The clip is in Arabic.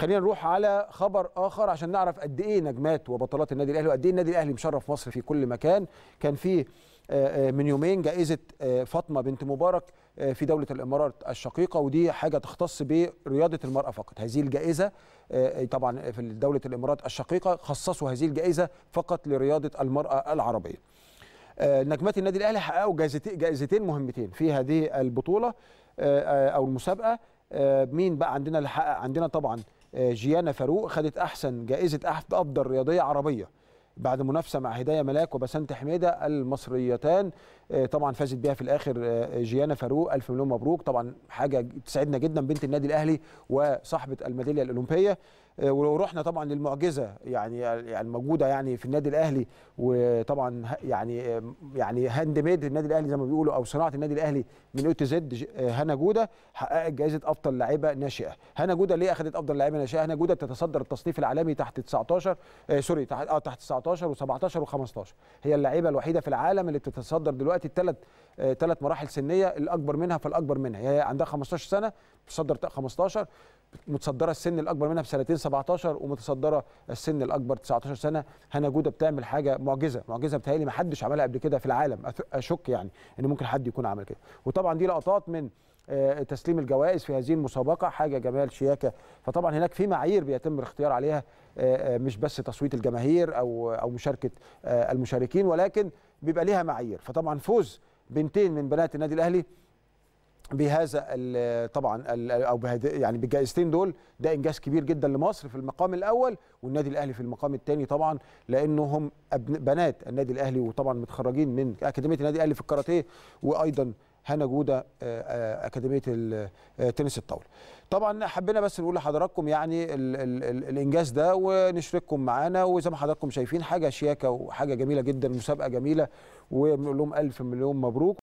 خلينا نروح على خبر اخر عشان نعرف قد ايه نجمات وبطلات النادي الاهلي وقد ايه النادي الاهلي مشرف مصر في كل مكان كان في آه، آه، من يومين جائزه آه، فاطمه بنت مبارك في دوله الامارات الشقيقه ودي حاجه تختص برياضه المراه فقط هذه الجائزه طبعا في دوله الامارات الشقيقه خصصوا هذه الجائزه فقط لرياضه المراه العربيه نجمات النادي الاهلي حققوا جائزتين مهمتين في هذه البطوله او المسابقه مين بقى عندنا اللي حقق عندنا طبعا آه، جيانا فاروق خدت احسن جائزه افضل رياضيه عربيه بعد منافسه مع هدايه ملاك وبسنت حميده المصريتان آه، طبعا فازت بيها في الاخر آه، جيانا فاروق الف مليون مبروك طبعا حاجه تسعدنا جدا بنت النادي الاهلي وصاحبه الميداليه الاولمبيه آه، ولو رحنا طبعا للمعجزه يعني, يعني الموجوده يعني في النادي الاهلي وطبعا يعني آه، يعني هاند ميد النادي الاهلي زي ما بيقولوا او صناعه النادي الاهلي من او زد هنا آه، جوده حققت جائزه افضل لعيبه ناشئه هنا جوده ليه اخذت افضل لعيبه ناشئه هنا جوده تتصدر التصنيف العالمي تحت 19 آه سوري تحت اه تحت 19 و17 و15 هي اللعيبه الوحيده في العالم اللي بتتصدر دلوقتي الثلاث ثلاث مراحل سنيه الاكبر منها فالاكبر منها هي عندها 15 سنه بتصدر 15 متصدره السن الاكبر منها بسنتين 17 ومتصدره السن الاكبر 19 سنه هنا جوده بتعمل حاجه معجزه معجزه بتهيألي ما حدش عملها قبل كده في العالم اشك يعني ان ممكن حد يكون عمل كده وطبعا دي لقطات من آه، تسليم الجوائز في هذه المسابقه حاجه جمال شياكه فطبعا هناك في معايير بيتم الاختيار عليها آه، آه، مش بس تصويت الجماهير او او مشاركه المشاركين ولكن بيبقى ليها معايير فطبعا فوز بنتين من بنات النادي الاهلي بهذا طبعا او بهذا يعني بالجائزتين دول ده انجاز كبير جدا لمصر في المقام الاول والنادي الاهلي في المقام الثاني طبعا لانهم بنات النادي الاهلي وطبعا متخرجين من اكاديميه النادي الاهلي في الكاراتيه وايضا هنا جوده آه، آه، اكاديميه آه، تنس الطاوله. طبعا حبينا بس نقول لحضراتكم يعني الـ الـ الـ الانجاز ده ونشرككم معانا وزي ما حضراتكم شايفين حاجه شياكه وحاجه جميله جدا مسابقه جميله وبنقول لهم الف مليون مبروك.